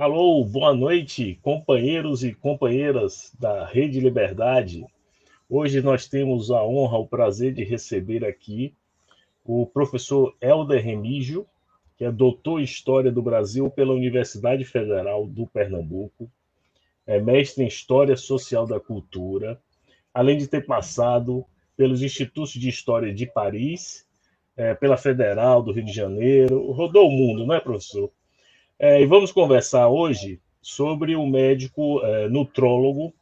Alô, boa noite, companheiros e companheiras da Rede Liberdade. Hoje nós temos a honra, o prazer de receber aqui o professor Helder Remígio, que é doutor em História do Brasil pela Universidade Federal do Pernambuco, é mestre em História Social da Cultura, além de ter passado pelos Institutos de História de Paris, é, pela Federal do Rio de Janeiro, rodou o mundo, não é, professor? É, e vamos conversar hoje sobre o médico é, nutrólogo,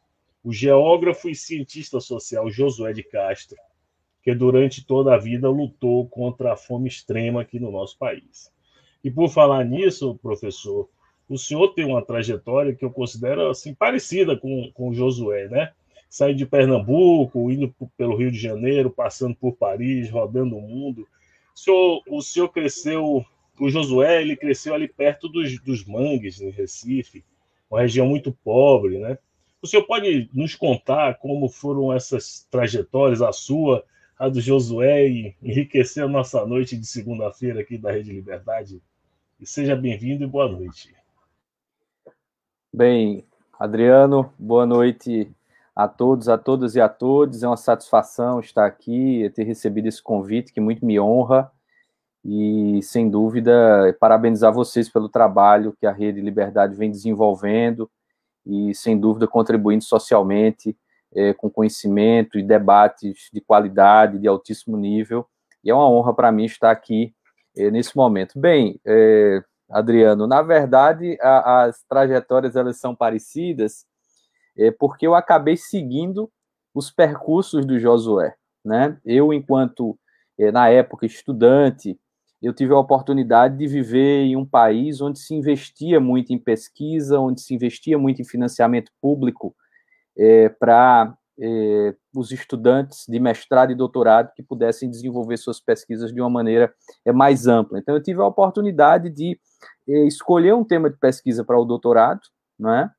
o geógrafo e cientista social Josué de Castro, que durante toda a vida lutou contra a fome extrema aqui no nosso país. E por falar nisso, professor, o senhor tem uma trajetória que eu considero assim parecida com, com o Josué, né? Saindo de Pernambuco, indo pelo Rio de Janeiro, passando por Paris, rodando o mundo. O senhor, o senhor cresceu o Josué ele cresceu ali perto dos, dos mangues em né, Recife, uma região muito pobre, né? O senhor pode nos contar como foram essas trajetórias, a sua, a do Josué, e enriquecer a nossa noite de segunda-feira aqui da Rede Liberdade? E seja bem-vindo e boa noite. Bem, Adriano, boa noite a todos, a todas e a todos. É uma satisfação estar aqui, ter recebido esse convite que muito me honra e sem dúvida parabenizar vocês pelo trabalho que a Rede Liberdade vem desenvolvendo e sem dúvida contribuindo socialmente é, com conhecimento e debates de qualidade, de altíssimo nível. E é uma honra para mim estar aqui é, nesse momento. Bem, é, Adriano, na verdade a, as trajetórias elas são parecidas é, porque eu acabei seguindo os percursos do Josué. Né? Eu, enquanto, é, na época, estudante, eu tive a oportunidade de viver em um país onde se investia muito em pesquisa, onde se investia muito em financiamento público é, para é, os estudantes de mestrado e doutorado que pudessem desenvolver suas pesquisas de uma maneira é, mais ampla. Então, eu tive a oportunidade de é, escolher um tema de pesquisa para o doutorado, né,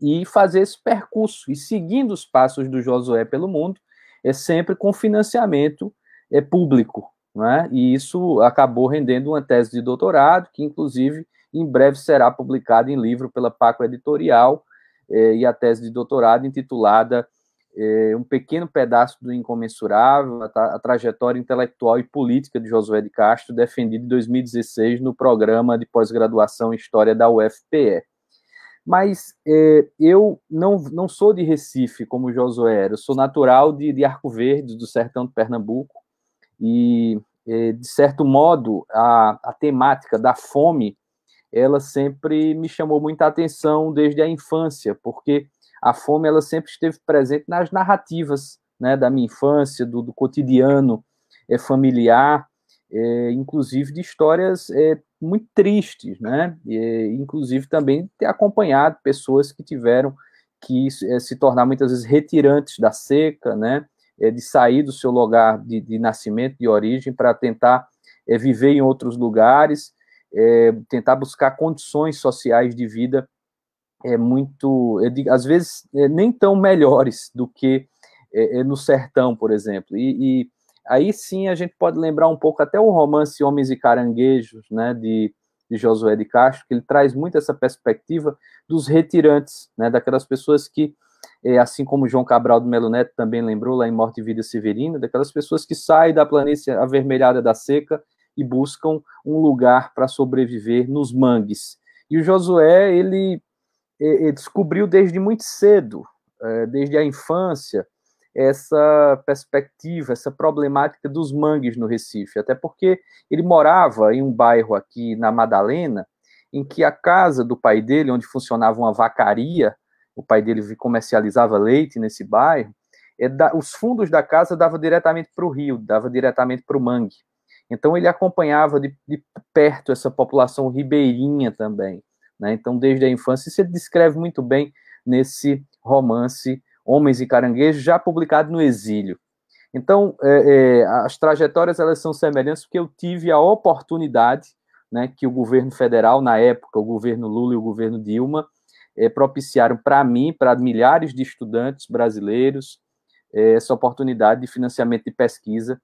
e fazer esse percurso, e seguindo os passos do Josué pelo mundo, é sempre com financiamento é, público, né? e isso acabou rendendo uma tese de doutorado, que inclusive em breve será publicada em livro pela Paco Editorial, eh, e a tese de doutorado intitulada eh, Um Pequeno Pedaço do Incomensurável, a, a, Trajetória Intelectual e Política de Josué de Castro, defendida em 2016 no programa de pós-graduação em História da UFPE. Mas eh, eu não, não sou de Recife, como Josué era, eu sou natural de, de Arco Verde, do sertão de Pernambuco, e é, de certo modo, a, a temática da fome, ela sempre me chamou muita atenção desde a infância, porque a fome ela sempre esteve presente nas narrativas né, da minha infância, do, do cotidiano é, familiar, é, inclusive de histórias é, muito tristes, né? E, inclusive também ter acompanhado pessoas que tiveram que é, se tornar muitas vezes retirantes da seca, né? é, de sair do seu lugar de, de nascimento, de origem, para tentar é, viver em outros lugares, é, tentar buscar condições sociais de vida é muito, é, digo, às vezes é, nem tão melhores do que no sertão, por exemplo. E, e, aí sim a gente pode lembrar um pouco até o romance Homens e Caranguejos, né, de, de Josué de Castro, que ele traz muito essa perspectiva dos retirantes, né, daquelas pessoas que é, assim como João Cabral do Melo Neto também lembrou lá em Morte e Vida Severina, daquelas pessoas que saem da planície avermelhada da seca e buscam um lugar para sobreviver nos mangues. E o Josué, ele, ele é, é, descobriu desde muito cedo, desde a infância, essa perspectiva, essa problemática dos mangues no Recife, até porque ele morava em um bairro aqui na Madalena, em que a casa do pai dele, onde funcionava uma vacaria, o pai dele comercializava leite nesse bairro, é, da, os fundos da casa davam diretamente para o rio, davam diretamente para o mangue. Então ele acompanhava de, de, perto essa população ribeirinha também. Né? Então, desde a infância, isso ele descreve muito bem nesse romance Homens e Caranguejos, já publicado no exílio. Então, é, é, as trajetórias elas são semelhantes porque eu tive a oportunidade né, que o governo federal, na época, o governo Lula e o governo Dilma, é, propiciaram para mim, para milhares de estudantes brasileiros, é, essa oportunidade de financiamento de pesquisa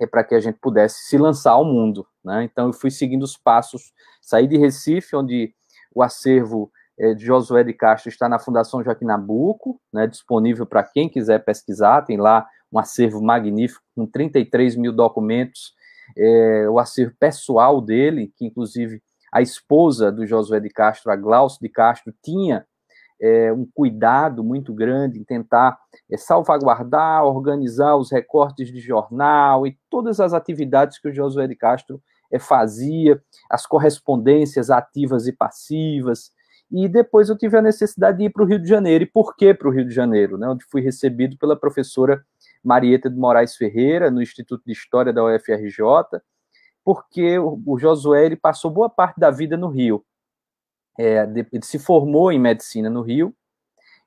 é para que a gente pudesse se lançar ao mundo. Né? Então, eu fui seguindo os passos, saí de Recife, onde o acervo é, de Josué de Castro está na Fundação Joaquim Nabuco, né, disponível para quem quiser pesquisar, tem lá um acervo magnífico com 33 mil documentos, é, o acervo pessoal dele, que inclusive a esposa do Josué de Castro, a Glaucio de Castro, tinha é, um cuidado muito grande em tentar é, salvaguardar, organizar os recortes de jornal e todas as atividades que o Josué de Castro é, fazia, as correspondências ativas e passivas. E depois eu tive a necessidade de ir para o Rio de Janeiro. E por que para o Rio de Janeiro? Né? Onde fui recebido pela professora Marieta de Moraes Ferreira, no Instituto de História da UFRJ, porque o, Josué ele passou boa parte da vida no Rio. É, ele se formou em medicina no Rio,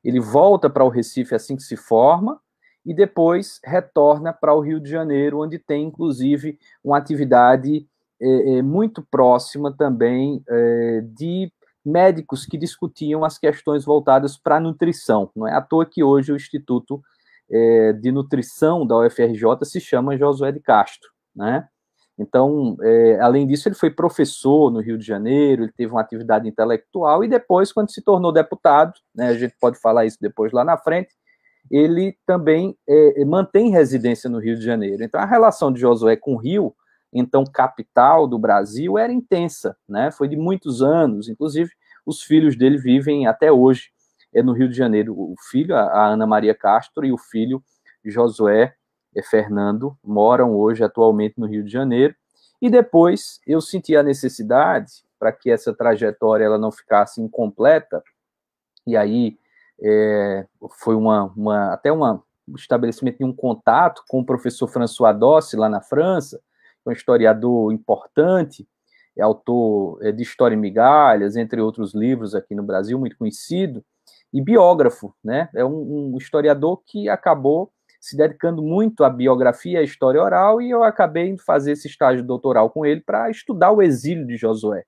ele volta para o Recife assim que se forma, e depois retorna para o Rio de Janeiro, onde tem, inclusive, uma atividade é, é, muito próxima também é, de médicos que discutiam as questões voltadas para a nutrição. Não é à toa que hoje o Instituto é, de Nutrição da UFRJ se chama Josué de Castro. Né? Então, é, além disso, ele foi professor no Rio de Janeiro, ele teve uma atividade intelectual e depois, quando se tornou deputado, né, a gente pode falar isso depois lá na frente, ele também é, é, mantém residência no Rio de Janeiro. Então, a relação de Josué com o Rio, então capital do Brasil, era intensa, né? Foi de muitos anos, inclusive os filhos dele vivem até hoje é no Rio de Janeiro. O filho, a Ana Maria Castro, e o filho Josué é, Fernando moram hoje atualmente no Rio de Janeiro. E depois eu senti a necessidade, para que essa trajetória ela não ficasse incompleta, e aí é, foi uma, uma até uma, um estabelecimento de um contato com o professor François Dossi, lá na França, é um historiador importante, é autor é, de História e Migalhas, entre outros livros aqui no Brasil, muito conhecido, e biógrafo, né? É um, um historiador que acabou se dedicando muito à biografia, à história oral, e eu acabei em fazer esse estágio doutoral com ele para estudar o exílio de Josué.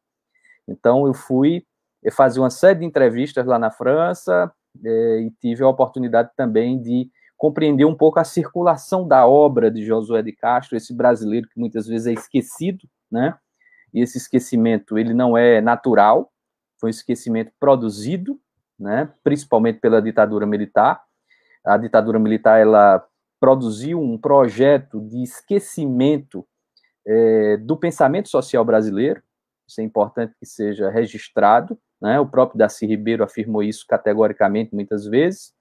Então eu fui fazer uma série de entrevistas lá na França é, e tive a oportunidade também de compreender um pouco a circulação da obra de Josué de Castro, esse brasileiro que muitas vezes é esquecido, né? E esse esquecimento ele não é natural, foi um esquecimento produzido, né? Principalmente pela ditadura militar a ditadura militar ela produziu um projeto de esquecimento é, do pensamento social brasileiro, isso é importante que seja registrado, né? o próprio Darcy Ribeiro afirmou isso categoricamente muitas vezes,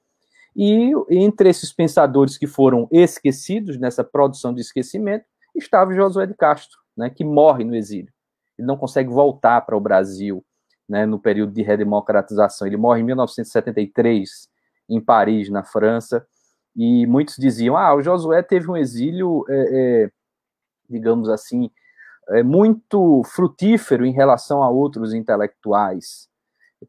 e entre esses pensadores que foram esquecidos nessa produção de esquecimento, estava Josué de Castro, né, que morre no exílio. Ele não consegue voltar para o Brasil né, no período de redemocratização. Ele morre em 1973, em Paris, na França, e muitos diziam: ah, o Josué teve um exílio, é, é, digamos assim, é, muito frutífero em relação a outros intelectuais,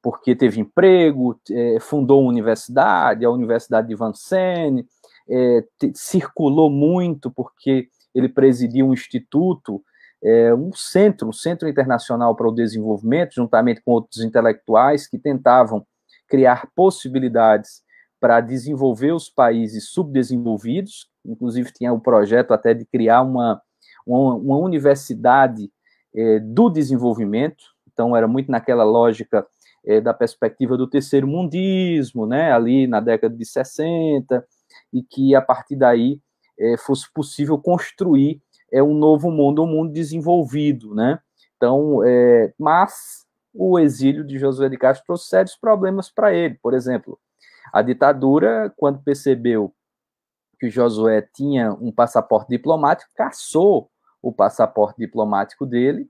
porque teve emprego, é, fundou uma universidade, a Universidade de Vincennes, é, circulou muito, porque ele presidia um instituto. É, um centro, um centro internacional para o desenvolvimento, juntamente com outros intelectuais que tentavam criar possibilidades para desenvolver os países subdesenvolvidos, inclusive tinha o um projeto até de criar uma, uma, uma universidade é, do desenvolvimento, então era muito naquela lógica é, da perspectiva do terceiro mundismo, né, ali na década de 60, e que a partir daí é, fosse possível construir é, um novo mundo, um mundo desenvolvido, né, então, mas o exílio de Josué de Castro trouxe sérios problemas para ele. Por exemplo, a ditadura, quando percebeu que Josué tinha um passaporte diplomático, caçou o passaporte diplomático dele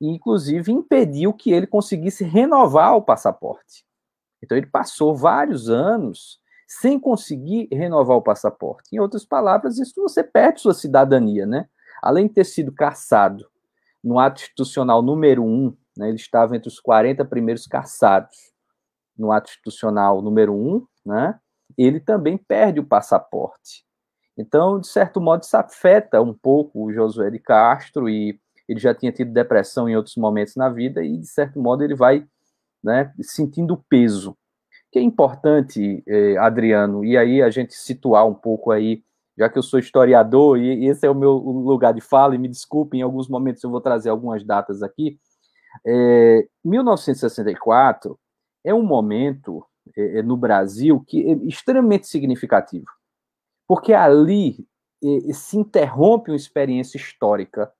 e, inclusive, impediu que ele conseguisse renovar o passaporte. Então, ele passou vários anos sem conseguir renovar o passaporte. Em outras palavras, isso você perde sua cidadania, né? Além de ter sido caçado no ato institucional número um né, ele estava entre os 40 primeiros caçados no ato institucional número 1, né, ele também perde o passaporte. Então, de certo modo, isso afeta um pouco o Josué de Castro e ele já tinha tido depressão em outros momentos na vida e, de certo modo, ele vai né, sentindo o peso. que é importante, eh, Adriano, e aí a gente situar um pouco aí, já que eu sou historiador e esse é o meu lugar de fala, e me desculpe, em alguns momentos eu vou trazer algumas datas aqui, 1964 é, é um momento é, é, no Brasil que é extremamente significativo, porque ali é, é se interrompe uma experiência histórica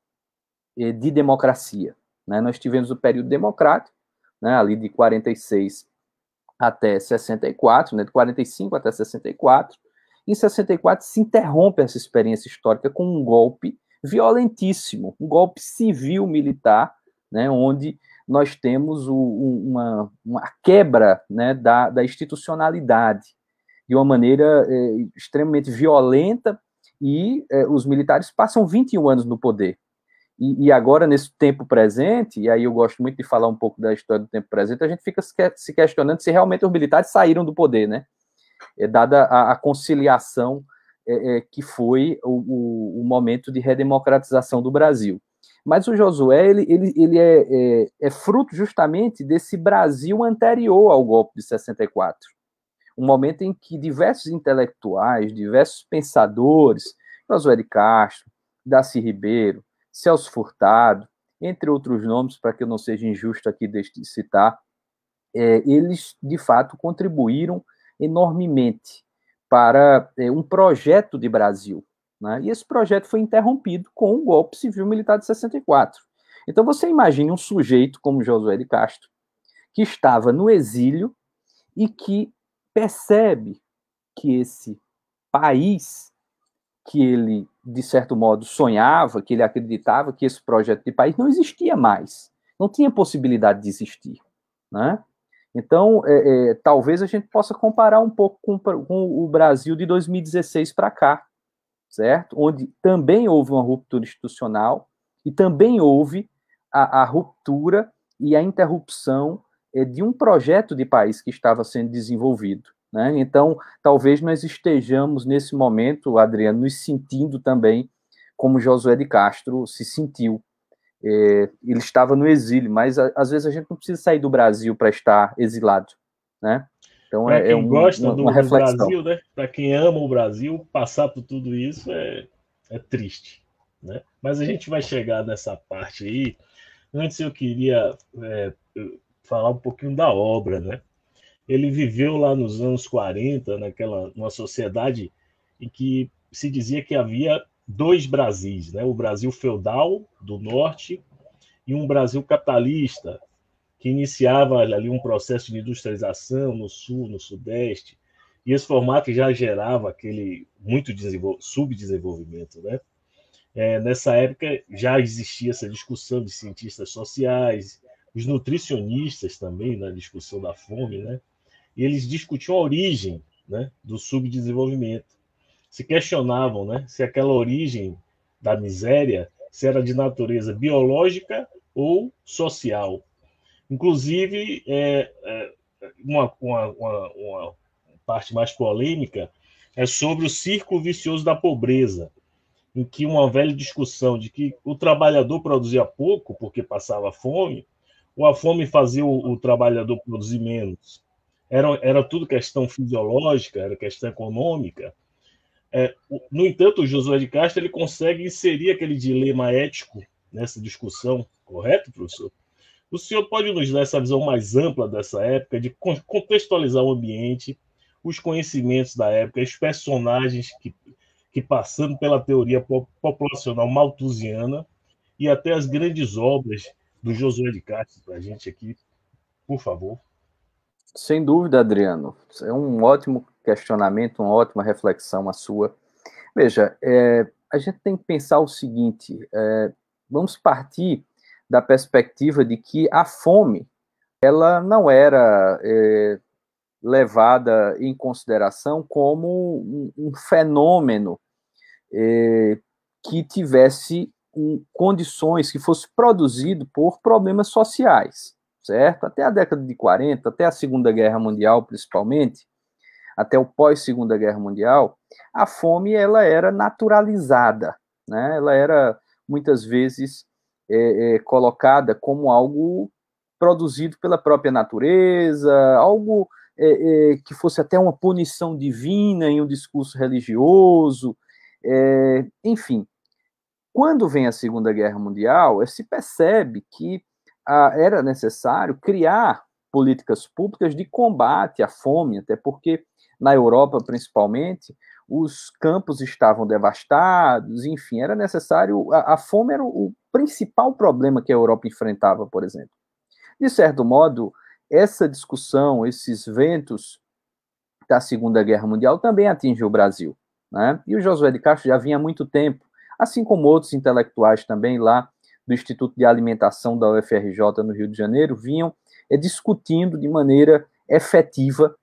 de democracia. Né? Nós tivemos o período democrático, né, ali de 46 até 64, né, de 45 até 64. Em 64 se interrompe essa experiência histórica com um golpe violentíssimo, um golpe civil-militar né, onde nós temos o, uma, uma, quebra né, da, da, institucionalidade de uma maneira é, extremamente violenta e é, os militares passam 21 anos no poder. E, e, agora, nesse tempo presente, e aí eu gosto muito de falar um pouco da história do tempo presente, a gente fica se questionando se realmente os militares saíram do poder, né? É, dada a, a conciliação é, é, que foi o, o, o, momento de redemocratização do Brasil. Mas o Josué, ele, ele, ele é, é, é fruto justamente desse Brasil anterior ao golpe de 64. Um momento em que diversos intelectuais, diversos pensadores, Josué de Castro, Daci Ribeiro, Celso Furtado, entre outros nomes, para que eu não seja injusto aqui de citar, é, eles de fato contribuíram enormemente para é, um projeto de Brasil, né? E esse projeto foi interrompido com o golpe civil-militar de 64. Então você imagine um sujeito como Josué de Castro, que estava no exílio e que percebe que esse país que ele, de certo modo, sonhava, que ele acreditava que esse projeto de país não existia mais, não tinha possibilidade de existir. Né? Então, é, é, talvez a gente possa comparar um pouco com, com o Brasil de 2016 para cá, certo? Onde também houve uma ruptura institucional e também houve a, a ruptura e a interrupção é, de um projeto de país que estava sendo desenvolvido. Né? Então, talvez nós estejamos nesse momento, Adriano, nos sentindo também como Josué de Castro se sentiu. É, ele estava no exílio, mas a, às vezes a gente não precisa sair do Brasil para estar exilado. Né? Então pra é, é quem é um, gosta uma, do, reflexão. Brasil, né? Para quem ama o Brasil, passar por tudo isso é, é triste, né? Mas a gente vai chegar nessa parte aí. Antes eu queria é, falar um pouquinho da obra, né? Ele viveu lá nos anos 40, naquela numa sociedade em que se dizia que havia dois Brasis, né? O Brasil feudal do norte e um Brasil capitalista que iniciava ali um processo de industrialização no sul, no sudeste, e esse formato já gerava aquele muito subdesenvolvimento, né? É, nessa época já existia essa discussão de cientistas sociais, os nutricionistas também na discussão da fome, né? E eles discutiam a origem, né, do subdesenvolvimento. Se questionavam, né, se aquela origem da miséria se era de natureza biológica ou social. Inclusive, é, é, uma, uma, uma, uma parte mais polêmica é sobre o círculo vicioso da pobreza, em que uma velha discussão de que o trabalhador produzia pouco porque passava fome, ou a fome fazia o, o trabalhador produzir menos. Era, era tudo questão fisiológica, era questão econômica. É, no entanto, o Josué de Castro ele consegue inserir aquele dilema ético nessa discussão, correto, professor? O senhor pode nos dar essa visão mais ampla dessa época, de contextualizar o ambiente, os conhecimentos da época, os personagens que, que passando pela teoria populacional malthusiana e até as grandes obras do Josué de Castro para a gente aqui, por favor. Sem dúvida, Adriano. É um ótimo questionamento, uma ótima reflexão a sua. Veja, é, a gente tem que pensar o seguinte: é, vamos partir da perspectiva de que a fome ela não era é, levada em consideração como um, um fenômeno é, que tivesse um, condições, que fosse produzido por problemas sociais, certo? Até a década de 40, até a Segunda Guerra Mundial, principalmente, até o pós-Segunda Guerra Mundial, a fome ela era naturalizada, né? ela era muitas vezes é, é, colocada como algo produzido pela própria natureza, algo é, é que fosse até uma punição divina em um discurso religioso, é, enfim. Quando vem a Segunda Guerra Mundial, é, se percebe que a, ah, era necessário criar políticas públicas de combate à fome, até porque na Europa, principalmente, os campos estavam devastados, enfim, era necessário. A, a fome era o, o principal problema que a Europa enfrentava, por exemplo. De certo modo, essa discussão, esses ventos da Segunda Guerra Mundial também atingiu o Brasil. Né? E o Josué de Castro já vinha há muito tempo, assim como outros intelectuais também lá do Instituto de Alimentação da UFRJ no Rio de Janeiro, vinham é, discutindo de maneira efetiva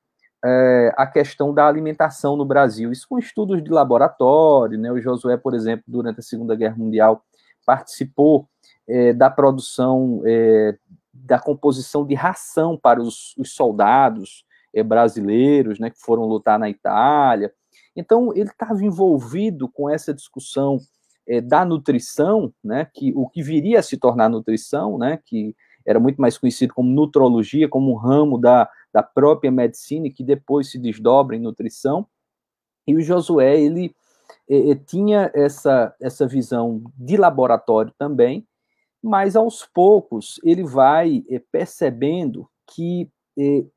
é, a questão da alimentação no Brasil. Isso com estudos de laboratório, né? O Josué, por exemplo, durante a Segunda Guerra Mundial, participou é, da produção, é, da composição de ração para os, os soldados é, brasileiros, né? Que foram lutar na Itália. Então, ele estava envolvido com essa discussão é, da nutrição, né? Que o que viria a se tornar nutrição, né? Que era muito mais conhecido como nutrologia, como um ramo da da própria medicina, que depois se desdobra em nutrição. E o Josué, ele eh, eh, tinha essa, essa visão de laboratório também, mas aos poucos ele vai eh, percebendo que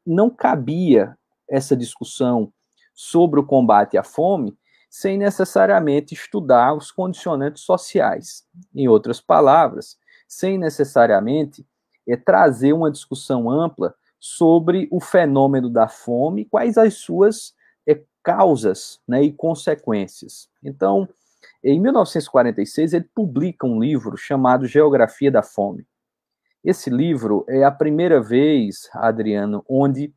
não cabia essa discussão sobre o combate à fome sem necessariamente estudar os condicionantes sociais. Em outras palavras, sem necessariamente trazer uma discussão ampla sobre o fenômeno da fome, quais as suas é, causas né, e consequências. Então, em 1946, ele publica um livro chamado Geografia da Fome. Esse livro é a primeira vez, Adriano, onde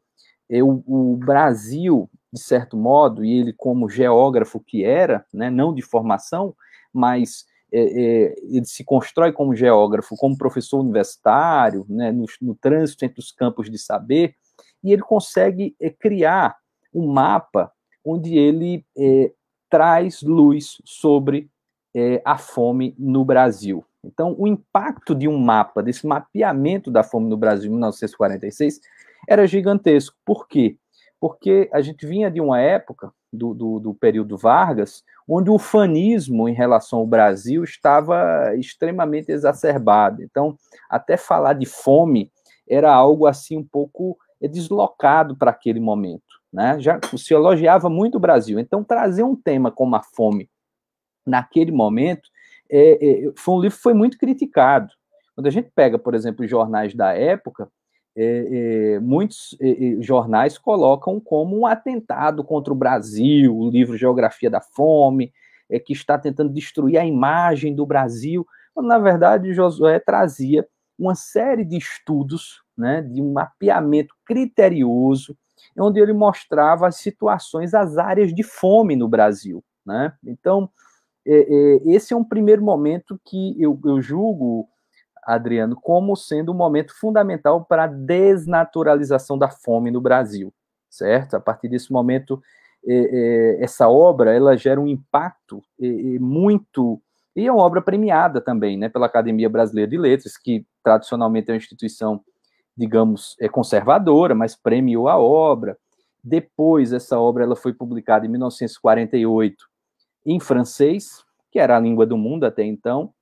eu, eh, o Brasil, de certo modo, e ele como geógrafo que era, né, não de formação, mas é, é, ele se constrói como geógrafo, como professor universitário, né, no, no trânsito entre os campos de saber, e ele consegue é, criar um mapa onde ele é, traz luz sobre a fome no Brasil. Então, o impacto de um mapa, desse mapeamento da fome no Brasil em 1946, era gigantesco. Por quê? Porque a gente vinha de uma época do, do, do período Vargas, onde o fanismo em relação ao Brasil estava extremamente exacerbado. Então, até falar de fome era algo assim um pouco é, deslocado para aquele momento. Né? Já se elogiava muito o Brasil. Então, trazer um tema como a fome naquele momento é, é, foi um livro que foi muito criticado. Quando a gente pega, por exemplo, os jornais da época, é, é, muitos é, é, jornais colocam como um atentado contra o Brasil, o livro Geografia da Fome, é, que está tentando destruir a imagem do Brasil, quando na verdade Josué trazia uma série de estudos, né, de um mapeamento criterioso, onde ele mostrava as situações, as áreas de fome no Brasil. Né? Então, é, é, esse é um primeiro momento que eu, eu julgo Adriano, como sendo um momento fundamental para a desnaturalização da fome no Brasil, certo? A partir desse momento, é, é, essa obra ela gera um impacto é, muito e é uma obra premiada também, né, pela Academia Brasileira de Letras, que tradicionalmente é uma instituição, digamos, é conservadora, mas premiou a obra. Depois, essa obra ela foi publicada em 1948 em francês, que era a língua do mundo até então,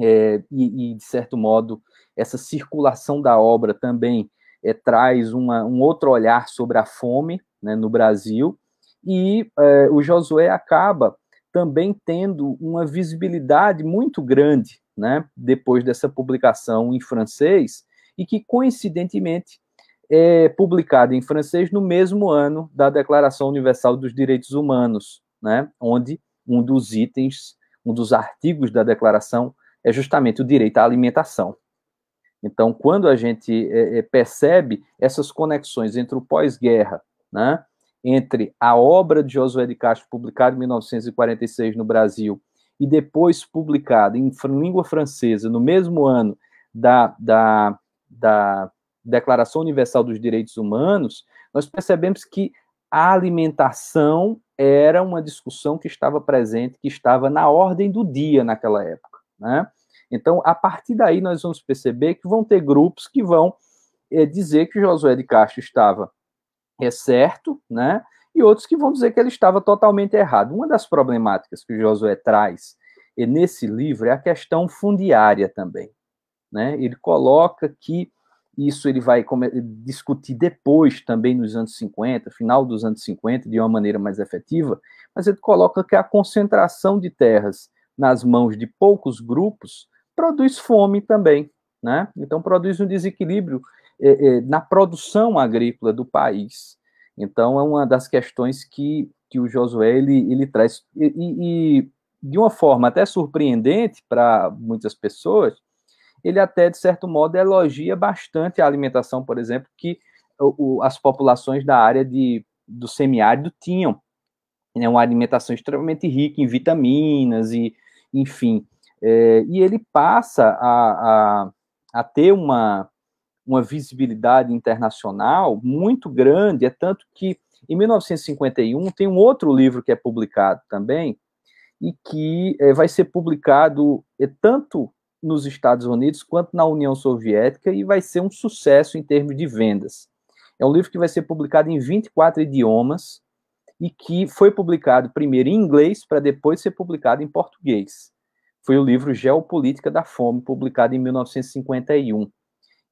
é, e, e, de certo modo, essa circulação da obra também é, traz uma, um outro olhar sobre a fome né, no Brasil, e é, o Josué acaba também tendo uma visibilidade muito grande né, depois dessa publicação em francês, e que, coincidentemente, é publicada em francês no mesmo ano da Declaração Universal dos Direitos Humanos, né, onde um dos itens, um dos artigos da declaração é justamente o direito à alimentação. Então, quando a gente é, é, percebe essas conexões entre o pós-guerra, né, entre a obra de Josué de Castro, publicada em 1946 no Brasil, e depois publicada em língua francesa, no mesmo ano da, da, da Declaração Universal dos Direitos Humanos, nós percebemos que a alimentação era uma discussão que estava presente, que estava na ordem do dia naquela época. Né? Então, a partir daí, nós vamos perceber que vão ter grupos que vão é, dizer que Josué de Castro estava é certo, né? e outros que vão dizer que ele estava totalmente errado. Uma das problemáticas que Josué traz é, nesse livro é a questão fundiária também. Né? Ele coloca que isso ele vai discutir depois também nos anos 50, final dos anos 50, de uma maneira mais efetiva, mas ele coloca que a concentração de terras nas mãos de poucos grupos, produz fome também, né? Então produz um desequilíbrio eh, eh, na produção agrícola do país. Então é uma das questões que, que o Josué ele, ele traz e, e, e de uma forma até surpreendente para muitas pessoas, ele até de certo modo elogia bastante a alimentação, por exemplo, que o, as populações da área de, do semiárido tinham, né, uma alimentação extremamente rica em vitaminas e enfim. É, e ele passa a, a, a ter uma, uma visibilidade internacional muito grande, é tanto que em 1951 tem um outro livro que é publicado também, e que é, vai ser publicado é, tanto nos Estados Unidos quanto na União Soviética e vai ser um sucesso em termos de vendas. É um livro que vai ser publicado em 24 idiomas e que foi publicado primeiro em inglês para depois ser publicado em português. Foi o livro Geopolítica da Fome, publicado em 1951.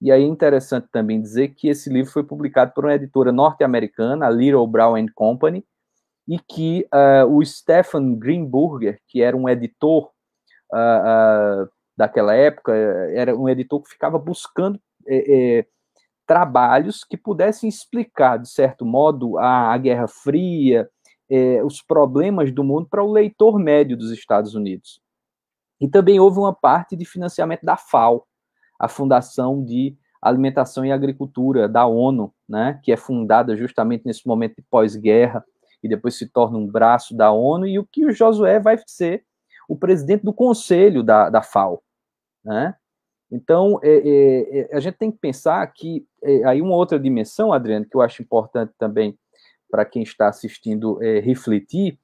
E aí é interessante também dizer que esse livro foi publicado por uma editora norte-americana, a Little Brown Company, e que uh, o Stephen Greenburger, que era um editor uh, uh, daquela época, eh, era um editor que ficava buscando eh, trabalhos que pudessem explicar, de certo modo, a, a Guerra Fria, é, os problemas do mundo para o leitor médio dos Estados Unidos. E também houve uma parte de financiamento da FAO, a Fundação de Alimentação e Agricultura da ONU, né, que é fundada justamente nesse momento de pós-guerra e depois se torna um braço da ONU, e o que o Josué vai ser o presidente do conselho da, da FAO. Né? Então, é, é, é, a gente tem que pensar que é, aí uma outra dimensão, Adriano, que eu acho importante também para quem está assistindo é, refletir,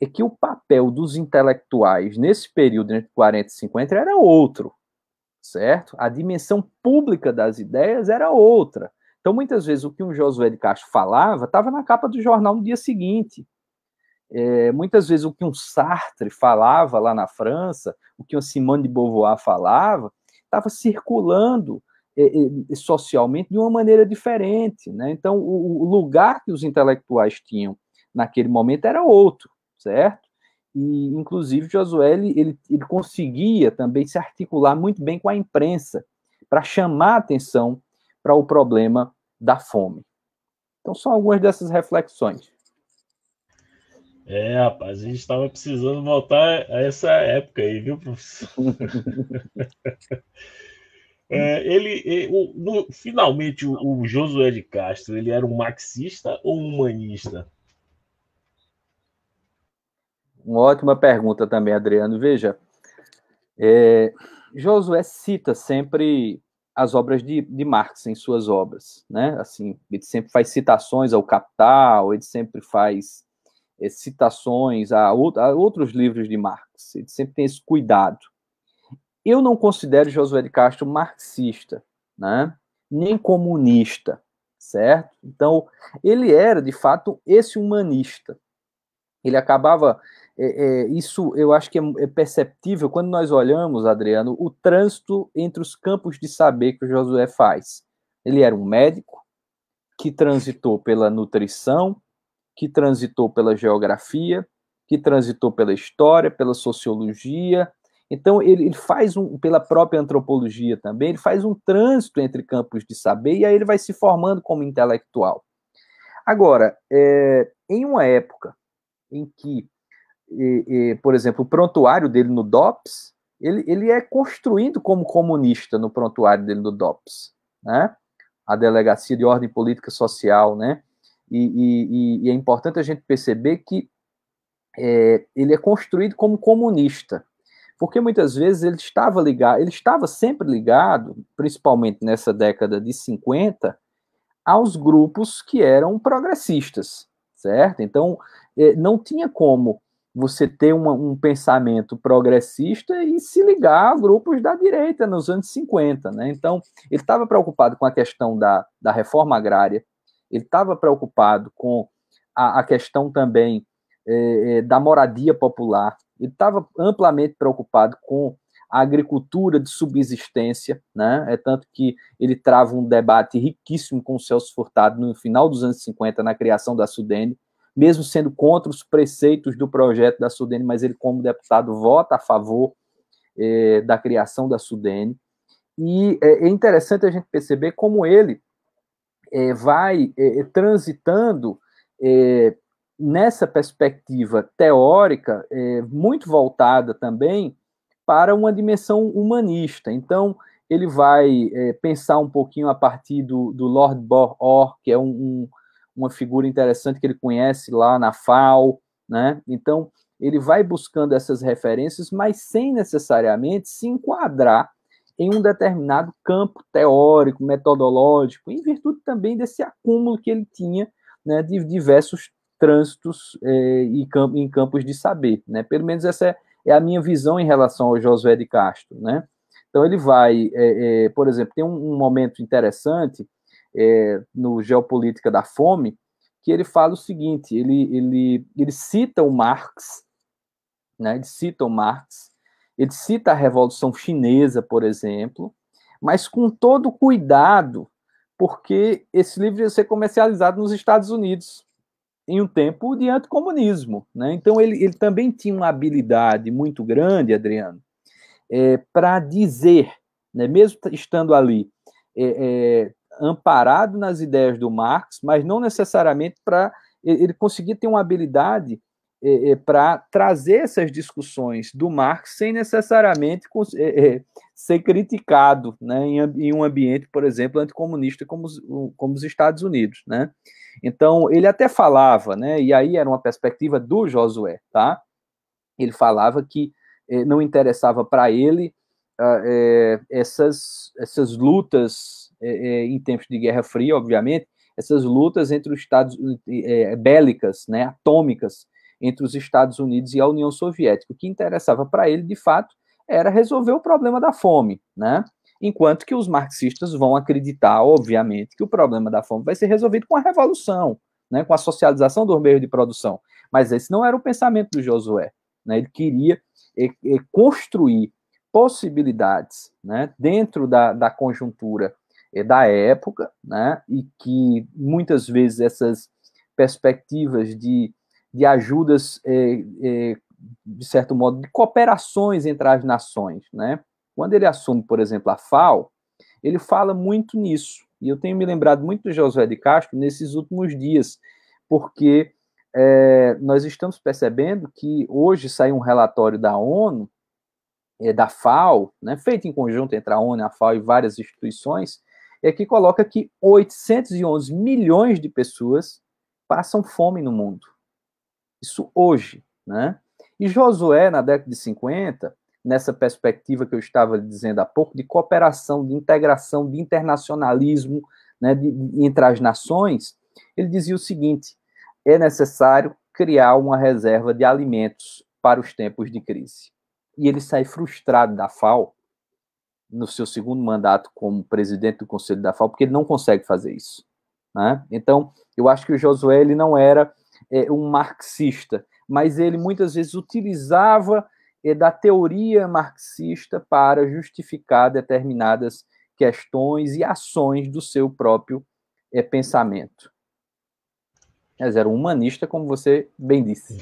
é que o papel dos intelectuais nesse período entre 40 e 50 era outro, certo? A dimensão pública das ideias era outra. Então, muitas vezes, o que um Josué de Castro falava estava na capa do jornal no dia seguinte. É, muitas vezes, o que um Sartre falava lá na França, o que uma Simone de Beauvoir falava, estava circulando eh, eh, socialmente de uma maneira diferente. Né? Então, o, lugar que os intelectuais tinham naquele momento era outro, certo? E, inclusive, Josué ele, ele, ele conseguia também se articular muito bem com a imprensa para chamar a atenção para o problema da fome. Então, são algumas dessas reflexões. É, rapaz, a gente estava precisando voltar a essa época aí, viu, professor? é, ele, o, no, finalmente, o, o, Josué de Castro, ele era um marxista ou um humanista? Uma ótima pergunta também, Adriano. Veja, é, Josué cita sempre as obras de, de Marx em suas obras, né? Assim, ele sempre faz citações ao Capital, ele sempre faz é, citações a, a, outros livros de Marx. Ele sempre tem esse cuidado. Eu não considero Josué de Castro marxista, né? nem comunista, certo? Então, ele era, de fato, esse humanista. Ele acabava. É, é, isso eu acho que é, é perceptível quando nós olhamos, Adriano, o trânsito entre os campos de saber que o Josué faz. Ele era um médico que transitou pela nutrição, que transitou pela geografia, que transitou pela história, pela sociologia. Então, ele, ele, faz um, pela própria antropologia também, ele faz um trânsito entre campos de saber e aí ele vai se formando como intelectual. Agora, é, em uma época em que, por exemplo, o prontuário dele no DOPS, ele, ele é construído como comunista no prontuário dele no DOPS, né? A Delegacia de Ordem Política Social, né? e, e, e é importante a gente perceber que é, ele é construído como comunista, porque muitas vezes ele estava ligado, ele estava sempre ligado, principalmente nessa década de 50, aos grupos que eram progressistas, certo? Então, é, não tinha como você ter uma, um pensamento progressista e se ligar a grupos da direita nos anos 50, né? Então, ele estava preocupado com a questão da, da reforma agrária, ele estava preocupado com a, a questão também é, é da moradia popular, ele estava amplamente preocupado com a agricultura de subsistência, né? É tanto que ele trava um debate riquíssimo com o Celso Furtado no final dos anos 50 na criação da Sudene, mesmo sendo contra os preceitos do projeto da Sudene, mas ele como deputado vota a favor é, da criação da Sudene. E é, é interessante a gente perceber como ele é, vai é, é transitando é, nessa perspectiva teórica, é, muito voltada também para uma dimensão humanista. Então, ele vai pensar um pouquinho a partir do, do Lord Bohr, que é um, um, uma figura interessante que ele conhece lá na FAO, né? Então, ele vai buscando essas referências, mas sem necessariamente se enquadrar em um determinado campo teórico, metodológico, em virtude também desse acúmulo que ele tinha né, de diversos trânsitos eh, em campos de saber. Né? Pelo menos essa é, é, a minha visão em relação ao Josué de Castro. Né? Então, ele vai, é, é, por exemplo, tem um, um momento interessante eh, no Geopolítica da Fome, que ele fala o seguinte: ele, ele, ele cita o Marx, né, ele cita o Marx ele cita a Revolução Chinesa, por exemplo, mas com todo cuidado, porque esse livro ia ser comercializado nos Estados Unidos em um tempo de anticomunismo. Né? Então, ele, ele também tinha uma habilidade muito grande, Adriano, é, para dizer, né, mesmo estando ali é, é, amparado nas ideias do Marx, mas não necessariamente para ele conseguir ter uma habilidade é, é, para trazer essas discussões do Marx sem necessariamente é, ser criticado né, em, um ambiente, por exemplo, anticomunista como os, como os Estados Unidos. Né? Então, ele até falava, né, e aí era uma perspectiva do Josué, tá? ele falava que não interessava para ele ah, essas, essas lutas em tempos de Guerra Fria, obviamente, essas lutas entre os Estados é, bélicas, né, atômicas, entre os Estados Unidos e a União Soviética. O que interessava para ele, de fato, era resolver o problema da fome, né? Enquanto que os marxistas vão acreditar, obviamente, que o problema da fome vai ser resolvido com a revolução, né, com a socialização dos meios de produção. Mas esse não era o pensamento do Josué. Né? Ele queria é, é, construir possibilidades né, dentro da, da conjuntura é, da época, né, e que muitas vezes essas perspectivas de de ajudas, é, é, de certo modo, de cooperações entre as nações. Né? Quando ele assume, por exemplo, a FAO, ele fala muito nisso. E eu tenho me lembrado muito do Josué de Castro nesses últimos dias, porque é, nós estamos percebendo que hoje saiu um relatório da ONU, é, da FAO, né, feito em conjunto entre a ONU, a FAO e várias instituições, é que coloca que 811 milhões de pessoas passam fome no mundo. Isso hoje, né? E Josué, na década de 50, nessa perspectiva que eu estava dizendo há pouco, de cooperação, de integração, de internacionalismo né, de, de, entre as nações, ele dizia o seguinte: é necessário criar uma reserva de alimentos para os tempos de crise. E ele sai frustrado da FAO no seu segundo mandato como presidente do Conselho da FAO, porque ele não consegue fazer isso. Né? Então, eu acho que o Josué ele não era é, um marxista, mas ele muitas vezes utilizava é, da teoria marxista para justificar determinadas questões e ações do seu próprio é, pensamento. Mas era um humanista, como você bem disse.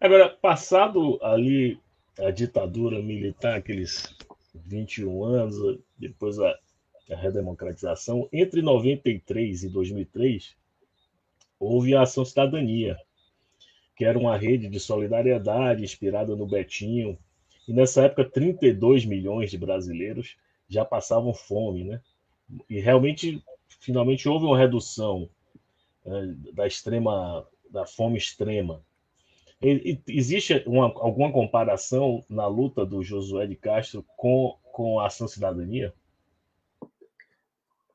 Agora, passado ali a ditadura militar, aqueles 21 anos, depois a, a redemocratização, entre 93 e 2003, houve a Ação Cidadania, que era uma rede de solidariedade inspirada no Betinho. E nessa época, 32 milhões de brasileiros já passavam fome, né? E realmente, finalmente houve uma redução né, da extrema, da fome extrema. E, e, existe uma, alguma comparação na luta do Josué de Castro com, com a Ação Cidadania?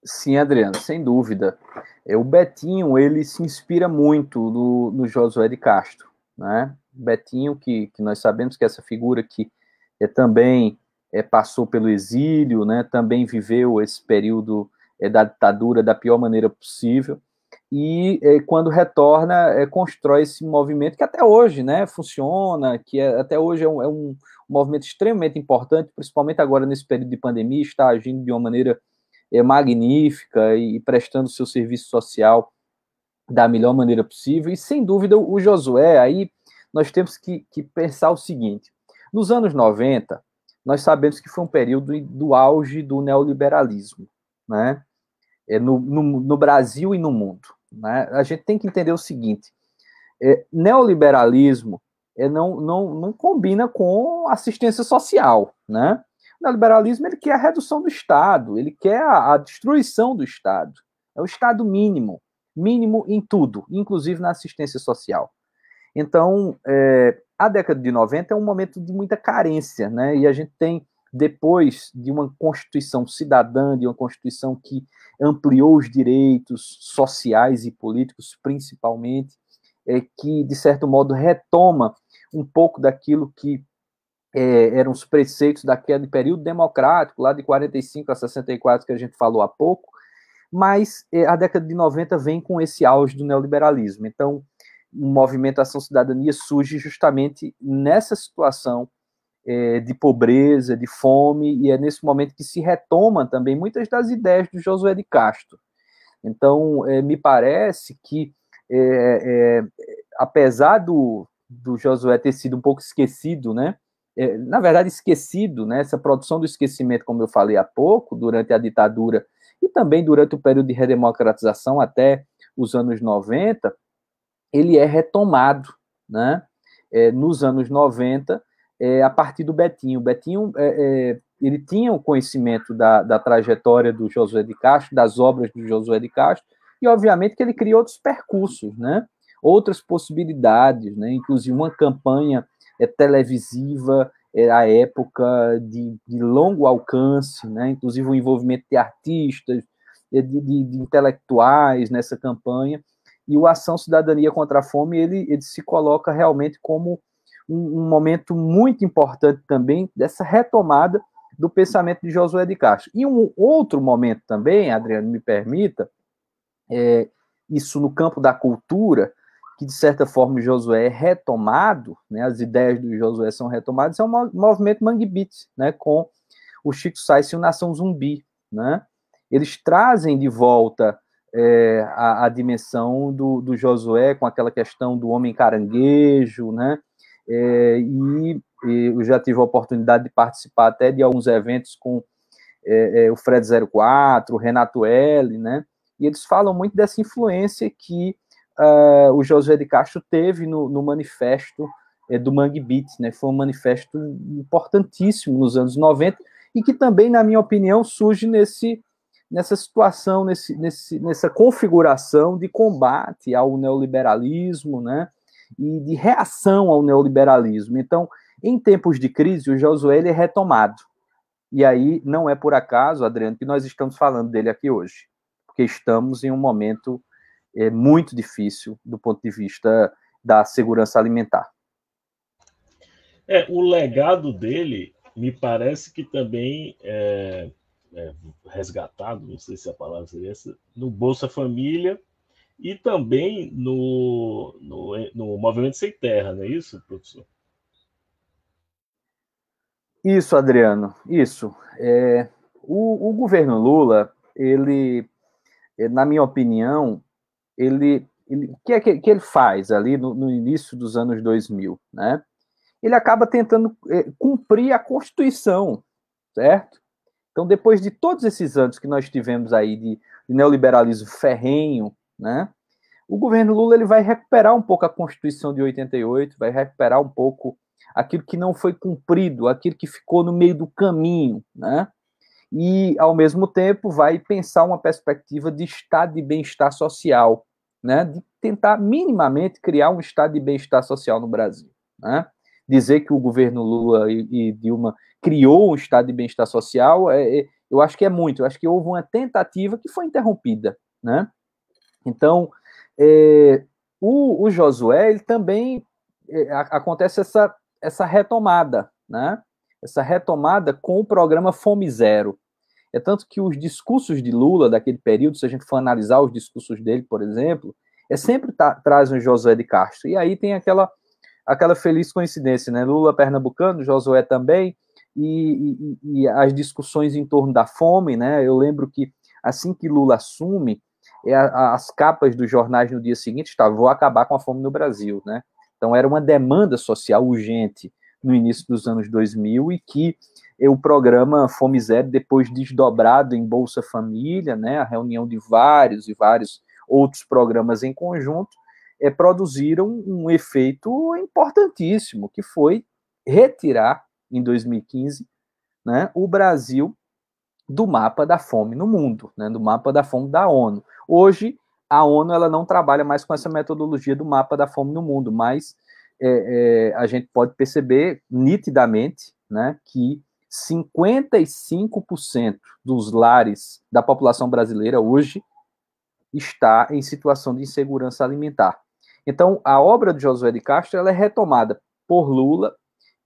Sim, Adriano, sem dúvida. É, o Betinho, ele se inspira muito no, no Josué de Castro, né? Betinho, que, que nós sabemos que é essa figura que é também é, passou pelo exílio, né? Também viveu esse período é, da ditadura da pior maneira possível e é, quando retorna é, constrói esse movimento que até hoje né, funciona, que é, até hoje é um, é um movimento extremamente importante, principalmente agora nesse período de pandemia, está agindo de uma maneira é, magnífica e, e prestando seu serviço social da melhor maneira possível. E sem dúvida, o Josué, aí nós temos que, que pensar o seguinte: nos anos 90, nós sabemos que foi um período do auge do neoliberalismo, né? É, no, no, no, Brasil e no mundo. Né? A gente tem que entender o seguinte: é, neoliberalismo é, não, não, não combina com assistência social, né? O neoliberalismo ele quer a redução do Estado, ele quer a, a destruição do Estado. É o Estado mínimo, mínimo em tudo, inclusive na assistência social. Então, é, a década de 90 é um momento de muita carência, né? E a gente tem, depois de uma Constituição cidadã, de uma Constituição que ampliou os direitos sociais e políticos, principalmente, é, que, de certo modo, retoma um pouco daquilo que é, eram os preceitos daquele período democrático, lá de 45 a 64, que a gente falou há pouco, mas é, a década de 90 vem com esse auge do neoliberalismo. Então, o movimento Ação Cidadania surge justamente nessa situação é, de pobreza, de fome, e é nesse momento que se retoma também muitas das ideias do Josué de Castro. Então, é, me parece que, é, é apesar do, do Josué ter sido um pouco esquecido, né, é, na verdade, esquecido, né? Essa produção do esquecimento, como eu falei há pouco, durante a ditadura e também durante o período de redemocratização até os anos 90, ele é retomado, né? É, nos anos 90, é, a partir do Betinho. O Betinho é, é, ele tinha o conhecimento da, da trajetória do Josué de Castro, das obras do Josué de Castro, e obviamente que ele criou outros percursos, né? outras possibilidades, né? inclusive uma campanha é televisiva, é a época de, de longo alcance, né? inclusive o envolvimento de artistas, de, de, de, intelectuais nessa campanha. E o Ação Cidadania contra a Fome ele, ele se coloca realmente como um, um momento muito importante também dessa retomada do pensamento de Josué de Castro. E um outro momento também, Adriano, me permita, é, isso no campo da cultura, que de certa forma Josué é retomado, né, as ideias do Josué são retomadas, é um movimento Mangue Beat, né, com o Chico Sainz e o Nação Zumbi, né, eles trazem de volta é, a, a, dimensão do, do, Josué com aquela questão do homem caranguejo, né, é, e, e, eu já tive a oportunidade de participar até de alguns eventos com é, é o Fred 04, o Renato L, né, e eles falam muito dessa influência que uh, o Josué de Castro teve no, no manifesto eh, do Mangue Beat, né? Foi um manifesto importantíssimo nos anos 90 e que também, na minha opinião, surge nesse nessa situação, nesse, nesse, nessa configuração de combate ao neoliberalismo, né? E de reação ao neoliberalismo. Então, em tempos de crise, o Josué é retomado. E aí não é por acaso, Adriano, que nós estamos falando dele aqui hoje, porque estamos em um momento é muito difícil do ponto de vista da segurança alimentar. É, o legado dele me parece que também é, é, resgatado, não sei se a palavra seria essa, no Bolsa Família e também no, no, no Movimento Sem Terra, não é isso, professor? Isso, Adriano, isso. É, o, o governo Lula, ele, é, na minha opinião, ele, ele que é que, que ele faz ali no, no, início dos anos 2000, né? Ele acaba tentando é, cumprir a Constituição, certo? Então, depois de todos esses anos que nós tivemos aí de, de neoliberalismo ferrenho, né? O governo Lula ele vai recuperar um pouco a Constituição de 88, vai recuperar um pouco aquilo que não foi cumprido, aquilo que ficou no meio do caminho, né? E, ao mesmo tempo, vai pensar uma perspectiva de estado de bem-estar social, né, de tentar minimamente criar um estado de bem-estar social no Brasil. Né? Dizer que o governo Lula e, e Dilma criou um estado de bem-estar social, é, é, eu acho que é muito. Eu acho que houve uma tentativa que foi interrompida. Né? Então, é, o, o, Josué ele também é, acontece essa, essa retomada, né? essa retomada com o programa Fome Zero. É tanto que os discursos de Lula daquele período, se a gente for analisar os discursos dele, por exemplo, é sempre tá, traz um Josué de Castro. E aí tem aquela aquela feliz coincidência, né? Lula pernambucano, Josué também, e, e, e, as discussões em torno da fome, né? Eu lembro que assim que Lula assume, é as capas dos jornais no dia seguinte estavam: tá, vou acabar com a fome no Brasil, né? Então era uma demanda social urgente no início dos anos 2000 e que o programa Fome Zero, depois desdobrado em Bolsa Família, né, a reunião de vários e vários outros programas em conjunto, é, produziram um efeito importantíssimo, que foi retirar, em 2015, né, o Brasil do mapa da fome no mundo, né, do mapa da fome da ONU. Hoje, a ONU ela não trabalha mais com essa metodologia do mapa da fome no mundo, mas é, é, a gente pode perceber nitidamente né, que 55% dos lares da população brasileira hoje está em situação de insegurança alimentar. Então, a obra de Josué de Castro ela é retomada por Lula,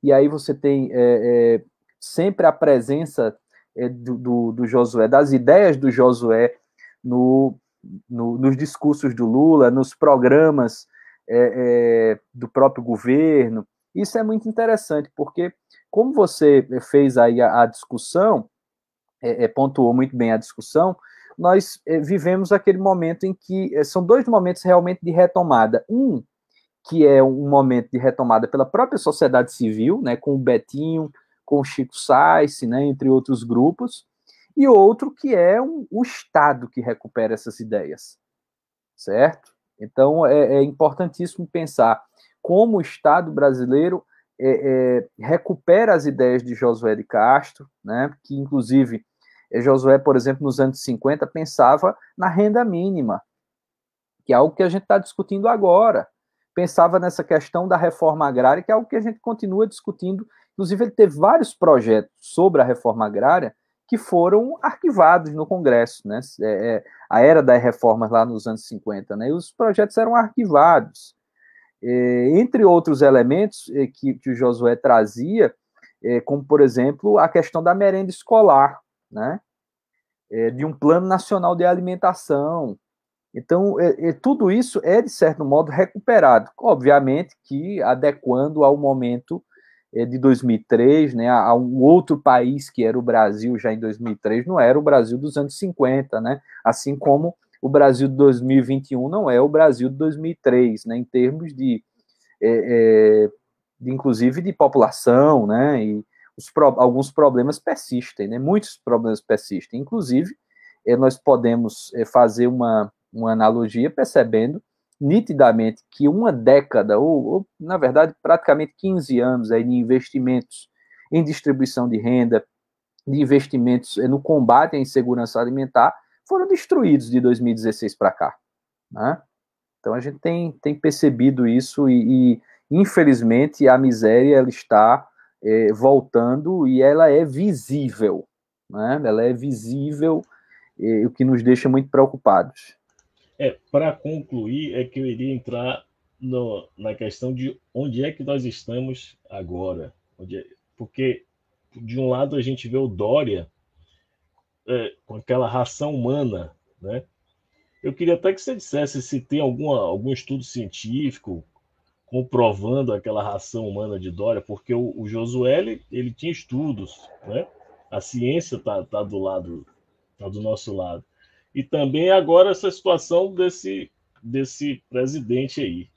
e aí você tem é, é, sempre a presença é, do, do, do, Josué, das ideias do Josué no, no, nos discursos do Lula, nos programas é, é, do próprio governo, isso é muito interessante, porque como você eh, fez aí a, a discussão, é, é, pontuou muito bem a discussão, nós é, vivemos aquele momento em que eh, são dois momentos realmente de retomada. Um, que é um momento de retomada pela própria sociedade civil, né, com o Betinho, com o Chico Sainz, né, entre outros grupos, e outro que é um, o Estado que recupera essas ideias, certo? Então é, é importantíssimo pensar como o Estado brasileiro é, é, recupera as ideias de Josué de Castro, né, que inclusive é, Josué, por exemplo, nos anos 50 pensava na renda mínima, que é algo que a gente está discutindo agora. Pensava nessa questão da reforma agrária, que é algo que a gente continua discutindo. Inclusive, ele teve vários projetos sobre a reforma agrária que foram arquivados no Congresso, né? É, é a era das reformas lá nos anos 50, né? E os projetos eram arquivados. É, entre outros elementos é, que, que o Josué trazia, é, como, por exemplo, a questão da merenda escolar, né? de um plano nacional de alimentação. Então, tudo isso é, de certo modo, recuperado. Obviamente que adequando ao momento de 2003, né, a um outro país que era o Brasil já em 2003, não era o Brasil dos anos 50, né? Assim como o Brasil de 2021 não é o Brasil de 2003, né, em termos de, é, é, inclusive de população, né, e os, alguns problemas persistem, né, muitos problemas persistem, inclusive é, nós podemos é, fazer uma, uma analogia percebendo nitidamente que uma década, ou, ou na verdade praticamente 15 anos aí de investimentos em distribuição de renda, de investimentos é, no combate à insegurança alimentar, foram destruídos de 2016 para cá. Né? Então a gente tem, tem percebido isso e, e infelizmente a miséria ela está é, voltando e ela é visível, né? ela é visível, é, o que nos deixa muito preocupados. É, para concluir, é que eu iria entrar no, na questão de onde é que nós estamos agora. É, porque, de um lado, a gente vê o Dória é, com aquela ração humana, né? Eu queria até que você dissesse se tem alguma, algum estudo científico comprovando aquela ração humana de Dória, porque o, o Josué ele, ele tinha estudos, né? A ciência tá, tá do lado, tá do nosso lado. E também agora essa situação desse desse presidente aí.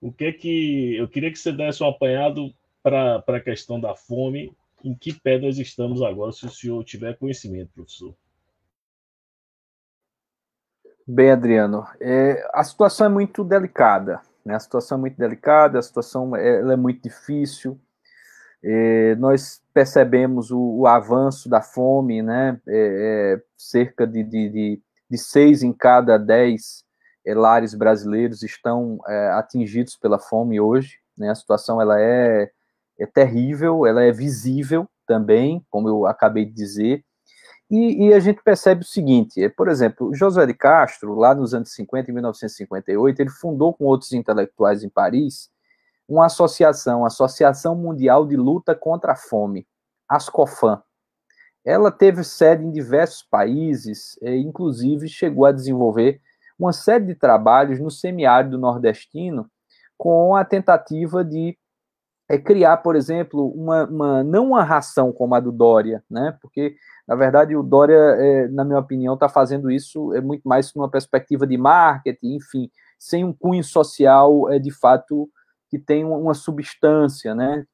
O que é que eu queria que você desse um apanhado para a questão da fome em que pé nós estamos agora, se o senhor tiver conhecimento, professor? Bem, Adriano, é, a situação é muito delicada, né? A situação é muito delicada, a situação é, é muito difícil. É, nós percebemos o, o, avanço da fome, né? É, é, cerca de, de, de, de, seis em cada dez é, lares brasileiros estão atingidos pela fome hoje, né? A situação ela é é terrível, ela é visível também, como eu acabei de dizer. E, e, a gente percebe o seguinte, é, por exemplo, José de Castro, lá nos anos 50, em 1958, ele fundou com outros intelectuais em Paris uma associação, a Associação Mundial de Luta contra a Fome, ASCOFAN. Ela teve sede em diversos países, é, inclusive chegou a desenvolver uma série de trabalhos no semiárido nordestino com a tentativa de é criar, por exemplo, uma, uma, não uma ração como a do Dória, né? Porque, na verdade, o Dória, é, na minha opinião, está fazendo isso é muito mais numa perspectiva de marketing, enfim, sem um cunho social, é, de fato, que tem uma substância, né?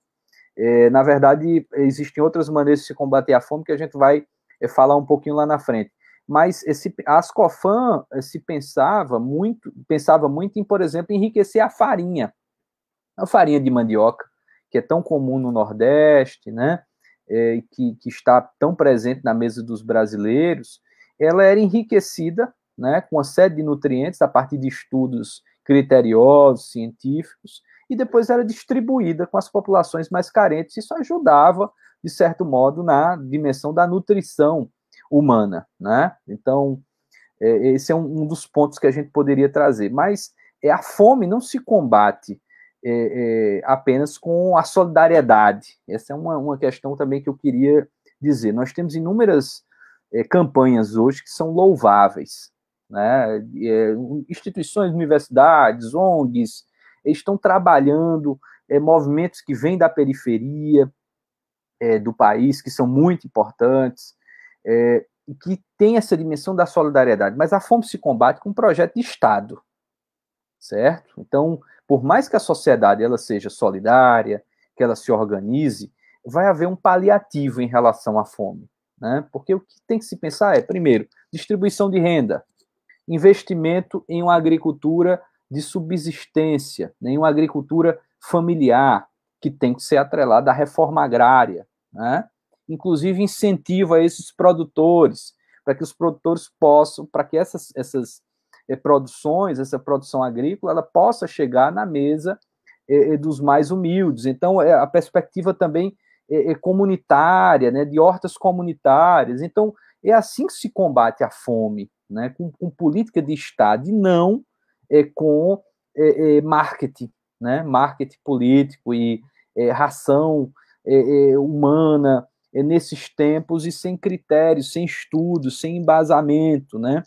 É, na verdade, existem outras maneiras de se combater a fome que a gente vai é, falar um pouquinho lá na frente. Mas esse, a Ascofan é, se pensava muito, pensava muito em, por exemplo, enriquecer a farinha, a farinha de mandioca, que é tão comum no Nordeste, né? É, que, que, está tão presente na mesa dos brasileiros, ela era enriquecida né, com uma série de nutrientes a partir de estudos criteriosos, científicos, e depois era distribuída com as populações mais carentes. Isso ajudava, de certo modo, na dimensão da nutrição humana. Né? Então, é, esse é um, um dos pontos que a gente poderia trazer. Mas é, a fome não se combate é, é, apenas com a solidariedade. Essa é uma, uma questão também que eu queria dizer. Nós temos inúmeras é, campanhas hoje que são louváveis. Né? É, instituições, universidades, ONGs, estão trabalhando é, movimentos que vêm da periferia é, do país, que são muito importantes, e que têm essa dimensão da solidariedade. Mas a fome se combate com um projeto de Estado, certo? Então, por mais que a sociedade ela seja solidária, que ela se organize, vai haver um paliativo em relação à fome. Né? Porque o que tem que se pensar é, primeiro, distribuição de renda, investimento em uma agricultura de subsistência, né? em uma agricultura familiar, que tem que ser atrelada à reforma agrária. Né? Inclusive, incentiva esses produtores, para que os produtores possam, para que essas, essas eh, produções, essa produção agrícola, ela possa chegar na mesa eh, eh, dos mais humildes. Então, é, a perspectiva também é, comunitária, né, de hortas comunitárias. Então, é assim que se combate a fome, né, com, com política de Estado e não é, com é, marketing, né, marketing político e ração humana nesses tempos e sem critérios, sem estudo, sem embasamento, né?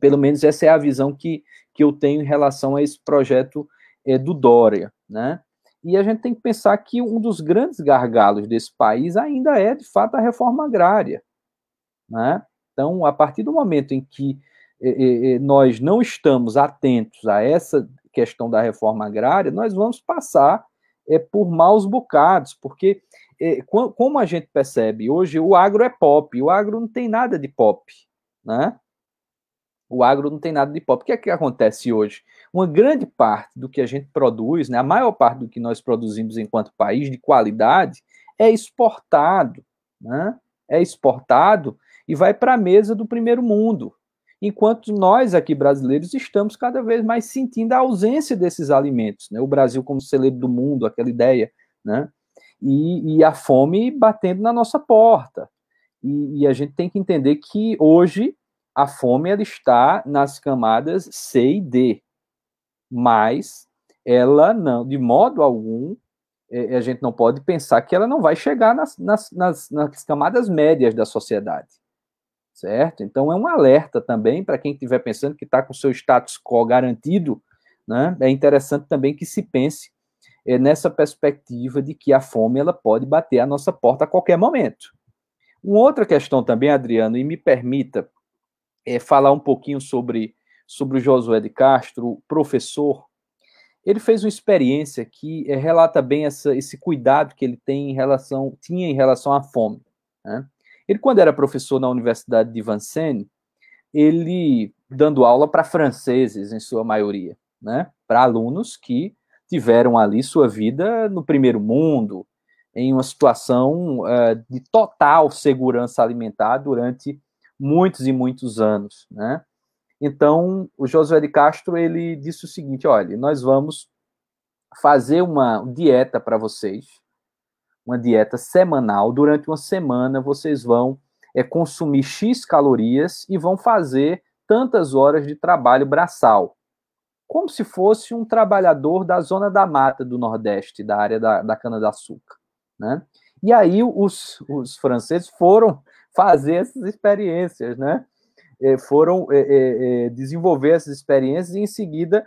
Pelo menos essa é a visão que, que eu tenho em relação a esse projeto é, do Dória, né? E a gente tem que pensar que um dos grandes gargalos desse país ainda é, de fato, a reforma agrária, né? Então, a partir do momento em que é, é, é, nós não estamos atentos a essa questão da reforma agrária, nós vamos passar é por maus bocados, porque como a gente percebe hoje, o agro é pop, o agro não tem nada de pop, né? O agro não tem nada de pop. O que é que acontece hoje? Uma grande parte do que a gente produz, né, a maior parte do que nós produzimos enquanto país de qualidade, é exportado. Né? É exportado e vai para a mesa do primeiro mundo. Enquanto nós aqui brasileiros estamos cada vez mais sentindo a ausência desses alimentos. Né? O Brasil como celeiro do mundo, aquela ideia. Né? E, e a fome batendo na nossa porta. E, e a gente tem que entender que hoje a fome ela está nas camadas C e D, mas ela não, de modo algum, é, a gente não pode pensar que ela não vai chegar nas, nas, nas, nas camadas médias da sociedade. Certo? Então é um alerta também para quem estiver pensando que está com seu status quo garantido, né? É interessante também que se pense é, nessa perspectiva de que a fome ela pode bater a nossa porta a qualquer momento. Uma outra questão também, Adriano, e me permita é, falar um pouquinho sobre, sobre o Josué de Castro, professor, ele fez uma experiência que é, relata bem essa, esse cuidado que ele tem em relação, tinha em relação à fome. Né? Ele, quando era professor na Universidade de Vincennes, ele dando aula para franceses, em sua maioria, né? para alunos que tiveram ali sua vida no primeiro mundo, em uma situação uh, de total segurança alimentar durante muitos e muitos anos, né? Então, o Josué de Castro, ele disse o seguinte, olha, nós vamos fazer uma dieta para vocês, uma dieta semanal, durante uma semana vocês vão é, consumir X calorias e vão fazer tantas horas de trabalho braçal, como se fosse um trabalhador da zona da mata do Nordeste, da área da, da cana-de-açúcar, né? E aí os, os franceses foram fazer essas experiências, né? É, foram é, é, desenvolver essas experiências e em seguida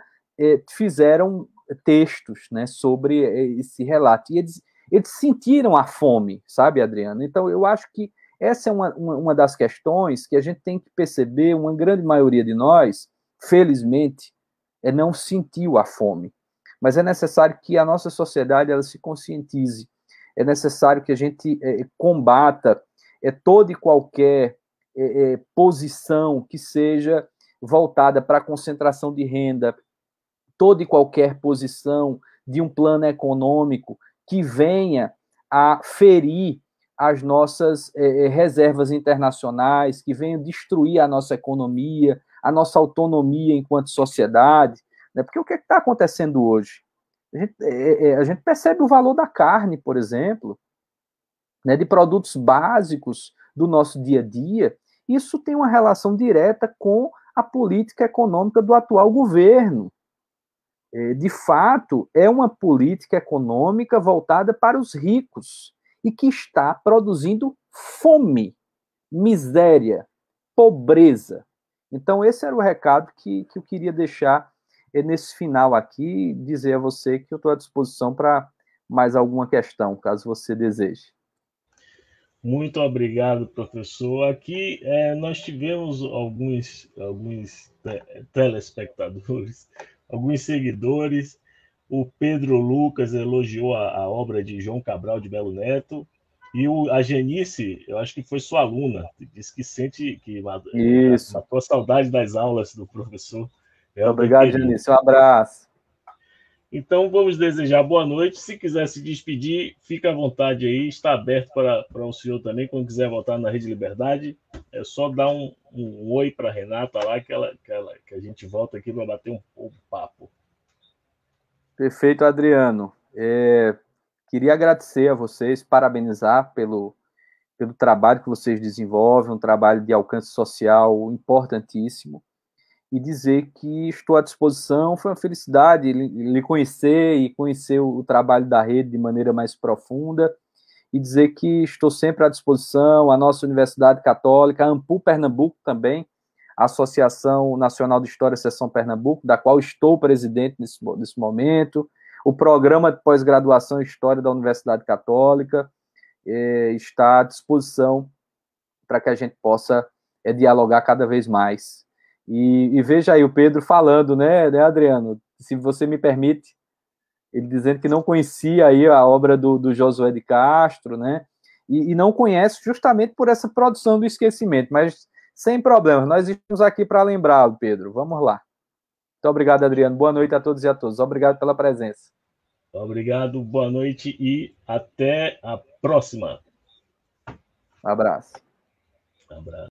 fizeram textos, né, sobre esse relato. E eles, eles sentiram a fome, sabe, Adriano? Então eu acho que essa é uma, uma, uma das questões que a gente tem que perceber. Uma grande maioria de nós, felizmente, é, não sentiu a fome. Mas é necessário que a nossa sociedade ela se conscientize. É necessário que a gente é, combata é, toda e qualquer é, é, posição que seja voltada para a concentração de renda, toda e qualquer posição de um plano econômico que venha a ferir as nossas é, é, reservas internacionais, que venha destruir a nossa economia, a nossa autonomia enquanto sociedade. Né? Porque o que é está acontecendo hoje? A gente, é, é, a gente, percebe o valor da carne, por exemplo né, de produtos básicos do nosso dia a dia, isso tem uma relação direta com a política econômica do atual governo. É, de fato, é uma política econômica voltada para os ricos e que está produzindo fome, miséria, pobreza. Então, esse era o recado que, que eu queria deixar é, nesse final aqui, dizer a você que eu estou à disposição para mais alguma questão, caso você deseje. Muito obrigado, professor. Aqui é, nós tivemos alguns, alguns telespectadores, alguns seguidores. O Pedro Lucas elogiou a, a, obra de João Cabral de Belo Neto. E o, a Genice, eu acho que foi sua aluna, disse que sente que matou, matou a saudade das aulas do professor. É, obrigado, Genice. Um abraço. Então vamos desejar boa noite. Se quiser se despedir, fica à vontade aí. Está aberto para, para o senhor também. Quando quiser voltar na Rede Liberdade, é só dar um, um oi para a Renata lá, que, ela, que, ela, que a gente volta aqui para bater um, um papo. Perfeito, Adriano. É, queria agradecer a vocês, parabenizar pelo, pelo trabalho que vocês desenvolvem, um trabalho de alcance social importantíssimo e dizer que estou à disposição. Foi uma felicidade lhe conhecer e conhecer o trabalho da rede de maneira mais profunda e dizer que estou sempre à disposição. A nossa Universidade Católica, a Ampu Pernambuco também, a Associação Nacional de História e Seção Pernambuco, da qual estou presidente nesse, nesse momento, o Programa de Pós-Graduação em História da Universidade Católica é, está à disposição para que a gente possa é, dialogar cada vez mais e, e, veja aí o Pedro falando, né, né, Adriano? Se você me permite, ele dizendo que não conhecia aí a obra do, do Josué de Castro, né? E, e não conhece justamente por essa produção do esquecimento, mas sem problemas, nós estamos aqui para lembrá-lo, Pedro. Vamos lá. Muito obrigado, Adriano. Boa noite a todos e a todas. Obrigado pela presença. Obrigado, boa noite e até a próxima. abraço. abraço.